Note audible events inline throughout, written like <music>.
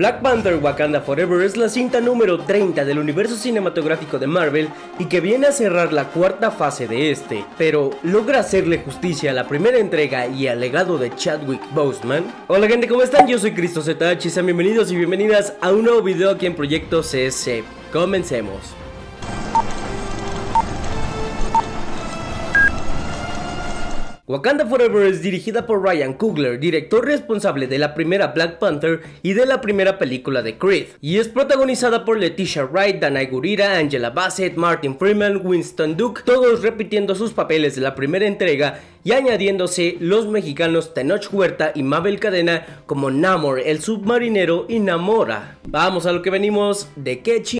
Black Panther Wakanda Forever es la cinta número 30 del universo cinematográfico de Marvel y que viene a cerrar la cuarta fase de este, pero ¿logra hacerle justicia a la primera entrega y al legado de Chadwick Boseman? Hola gente, ¿cómo están? Yo soy Cristo ZH, sean bienvenidos y bienvenidas a un nuevo video aquí en Proyecto CS. Comencemos. Wakanda Forever es dirigida por Ryan Coogler, director responsable de la primera Black Panther y de la primera película de Creed, y es protagonizada por Leticia Wright, Danai Gurira, Angela Bassett, Martin Freeman, Winston Duke, todos repitiendo sus papeles de la primera entrega y añadiéndose los mexicanos Tenoch Huerta y Mabel Cadena como Namor, el submarinero y Namora. Vamos a lo que venimos, de qué ch...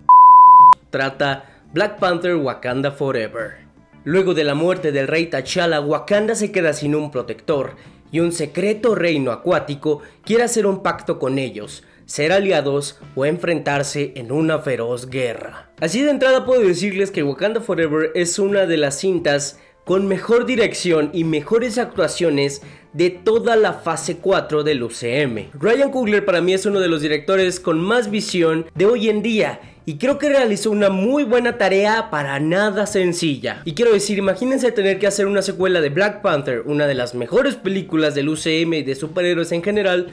trata Black Panther Wakanda Forever. Luego de la muerte del rey T'Challa, Wakanda se queda sin un protector, y un secreto reino acuático quiere hacer un pacto con ellos, ser aliados o enfrentarse en una feroz guerra. Así de entrada puedo decirles que Wakanda Forever es una de las cintas con mejor dirección y mejores actuaciones de toda la fase 4 del UCM. Ryan Coogler para mí es uno de los directores con más visión de hoy en día y creo que realizó una muy buena tarea para nada sencilla. Y quiero decir, imagínense tener que hacer una secuela de Black Panther, una de las mejores películas del UCM y de superhéroes en general,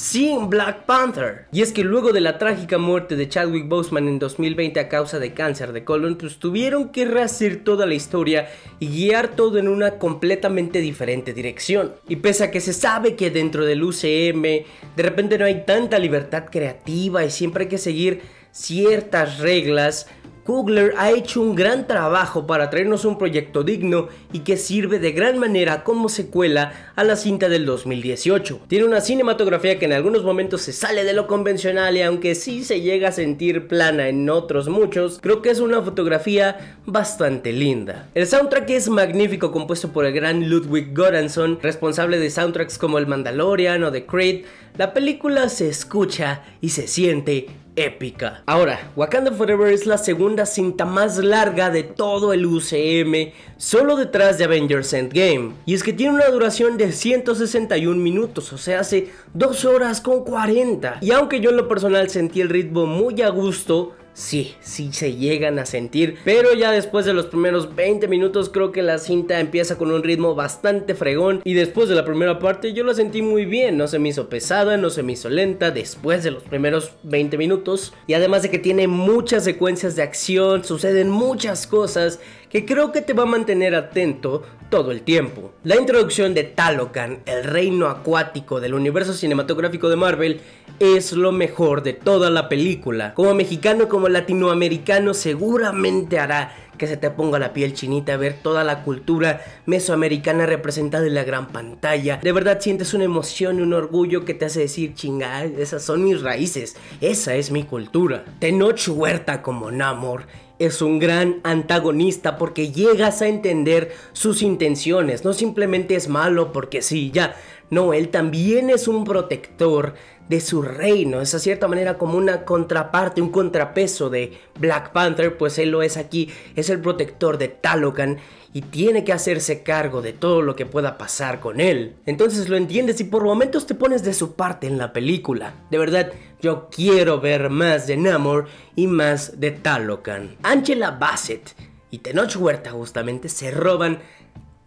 sin Black Panther. Y es que luego de la trágica muerte de Chadwick Boseman en 2020 a causa de cáncer de colon, pues tuvieron que rehacer toda la historia y guiar todo en una completamente diferente dirección. Y pese a que se sabe que dentro del UCM de repente no hay tanta libertad creativa y siempre hay que seguir ciertas reglas, Googler ha hecho un gran trabajo para traernos un proyecto digno y que sirve de gran manera como secuela a la cinta del 2018. Tiene una cinematografía que en algunos momentos se sale de lo convencional y aunque sí se llega a sentir plana en otros muchos, creo que es una fotografía bastante linda. El soundtrack es magnífico compuesto por el gran Ludwig Göransson, responsable de soundtracks como El Mandalorian o The Creed. La película se escucha y se siente épica. Ahora, Wakanda Forever es la segunda cinta más larga de todo el UCM, solo detrás de Avengers Endgame. Y es que tiene una duración de 161 minutos, o sea, hace 2 horas con 40. Y aunque yo en lo personal sentí el ritmo muy a gusto, sí, sí se llegan a sentir. Pero ya después de los primeros 20 minutos creo que la cinta empieza con un ritmo bastante fregón. Y después de la primera parte yo la sentí muy bien. No se me hizo pesada, no se me hizo lenta después de los primeros 20 minutos. Y además de que tiene muchas secuencias de acción, suceden muchas cosas que creo que te va a mantener atento todo el tiempo. La introducción de Talocan, el reino acuático del universo cinematográfico de Marvel, es lo mejor de toda la película. Como mexicano, como latinoamericano, seguramente hará que se te ponga la piel chinita ver toda la cultura mesoamericana representada en la gran pantalla. De verdad sientes una emoción y un orgullo que te hace decir, ...chinga, esas son mis raíces, esa es mi cultura. Tenoch Huerta como Namor es un gran antagonista porque llegas a entender sus intenciones. No simplemente es malo porque sí, ya. No, él también es un protector de su reino. Es a cierta manera como una contraparte, un contrapeso de Black Panther, pues él lo es aquí, es el protector de Talocan y tiene que hacerse cargo de todo lo que pueda pasar con él. Entonces lo entiendes y por momentos te pones de su parte en la película. De verdad, yo quiero ver más de Namor y más de Talokan. Angela Bassett y Tenoch Huerta justamente se roban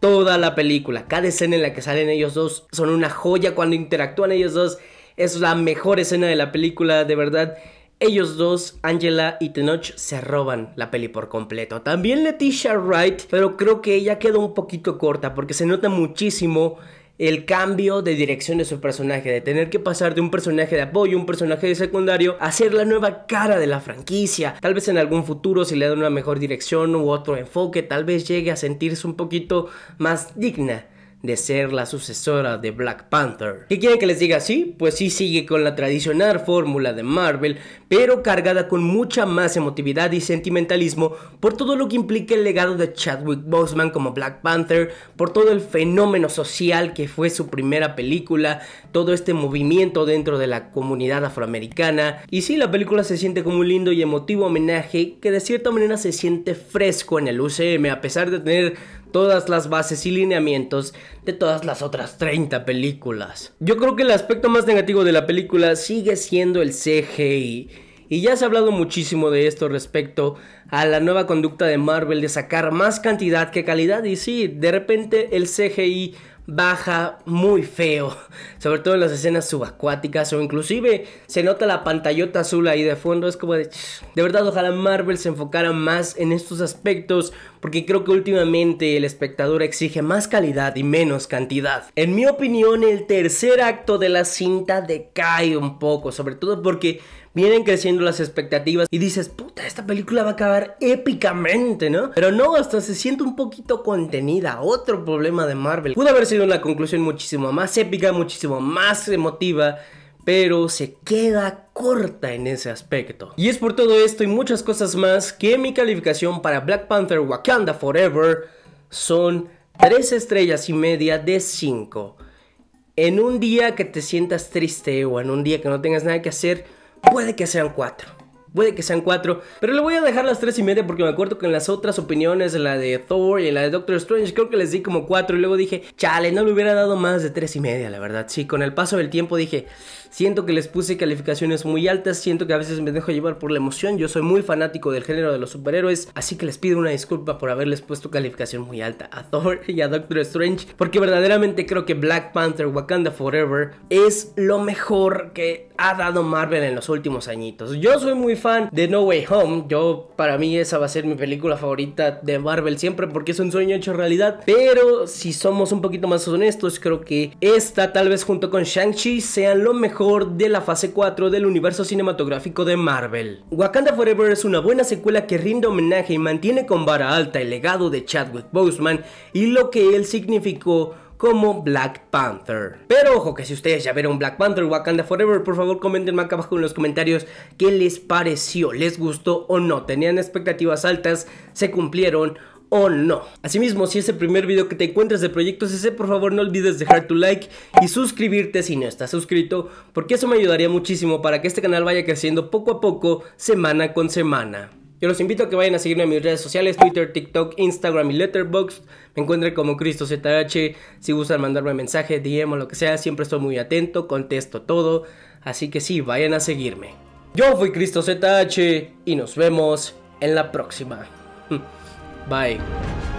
toda la película. Cada escena en la que salen ellos dos son una joya cuando interactúan ellos dos es la mejor escena de la película, de verdad. Ellos dos, Angela y Tenoch, se roban la peli por completo. También Leticia Wright, pero creo que ella quedó un poquito corta porque se nota muchísimo el cambio de dirección de su personaje, de tener que pasar de un personaje de apoyo, un personaje de secundario, a ser la nueva cara de la franquicia. Tal vez en algún futuro, si le dan una mejor dirección u otro enfoque, tal vez llegue a sentirse un poquito más digna de ser la sucesora de Black Panther. ¿Qué quiere que les diga? Sí, pues sí sigue con la tradicional fórmula de Marvel, pero cargada con mucha más emotividad y sentimentalismo por todo lo que implica el legado de Chadwick Boseman como Black Panther, por todo el fenómeno social que fue su primera película, todo este movimiento dentro de la comunidad afroamericana. Y sí, la película se siente como un lindo y emotivo homenaje que de cierta manera se siente fresco en el UCM, a pesar de tener todas las bases y lineamientos de todas las otras 30 películas. Yo creo que el aspecto más negativo de la película sigue siendo el CGI. Y ya se ha hablado muchísimo de esto respecto a la nueva conducta de Marvel de sacar más cantidad que calidad. Y sí, de repente el CGI baja muy feo, sobre todo en las escenas subacuáticas o inclusive se nota la pantallota azul ahí de fondo, es como de... De verdad ojalá Marvel se enfocara más en estos aspectos porque creo que últimamente el espectador exige más calidad y menos cantidad. En mi opinión el tercer acto de la cinta decae un poco, sobre todo porque vienen creciendo las expectativas y dices, puta, esta película va a acabar épicamente, ¿no? Pero no, hasta se siente un poquito contenida. Otro problema de Marvel. Pudo haber sido una conclusión muchísimo más épica, muchísimo más emotiva pero se queda corta en ese aspecto. Y es por todo esto y muchas cosas más que mi calificación para Black Panther Wakanda Forever son tres estrellas y media de 5. En un día que te sientas triste o en un día que no tengas nada que hacer, Puede que sean cuatro. Puede que sean cuatro, pero le voy a dejar las tres y media porque me acuerdo que en las otras opiniones, la de Thor y la de Doctor Strange, creo que les di como cuatro y luego dije, chale, no le hubiera dado más de tres y media, la verdad. Sí, con el paso del tiempo dije, Siento que les puse calificaciones muy altas, siento que a veces me dejo llevar por la emoción, yo soy muy fanático del género de los superhéroes, así que les pido una disculpa por haberles puesto calificación muy alta a Thor y a Doctor Strange, porque verdaderamente creo que Black Panther Wakanda Forever es lo mejor que ha dado Marvel en los últimos añitos. Yo soy muy fan de No Way Home, yo para mí esa va a ser mi película favorita de Marvel siempre porque es un sueño hecho realidad, pero si somos un poquito más honestos, creo que esta tal vez junto con Shang-Chi sean lo mejor de la fase 4 del universo cinematográfico de Marvel. Wakanda Forever es una buena secuela que rinde homenaje y mantiene con vara alta el legado de Chadwick Boseman y lo que él significó como Black Panther. Pero ojo que si ustedes ya vieron Black Panther Wakanda Forever, por favor comentenme acá abajo en los comentarios qué les pareció, les gustó o no, tenían expectativas altas, se cumplieron o no. Asimismo, si es el primer video que te encuentras de Proyecto CC, por favor no olvides dejar tu like y suscribirte si no estás suscrito, porque eso me ayudaría muchísimo para que este canal vaya creciendo poco a poco, semana con semana. Yo los invito a que vayan a seguirme en mis redes sociales, Twitter, TikTok, Instagram y Letterboxd. Me encuentre como CristoZH. Si gustan mandarme mensaje, DM o lo que sea, siempre estoy muy atento, contesto todo. Así que sí, vayan a seguirme. Yo fui CristoZH y nos vemos en la próxima. <laughs> Bye.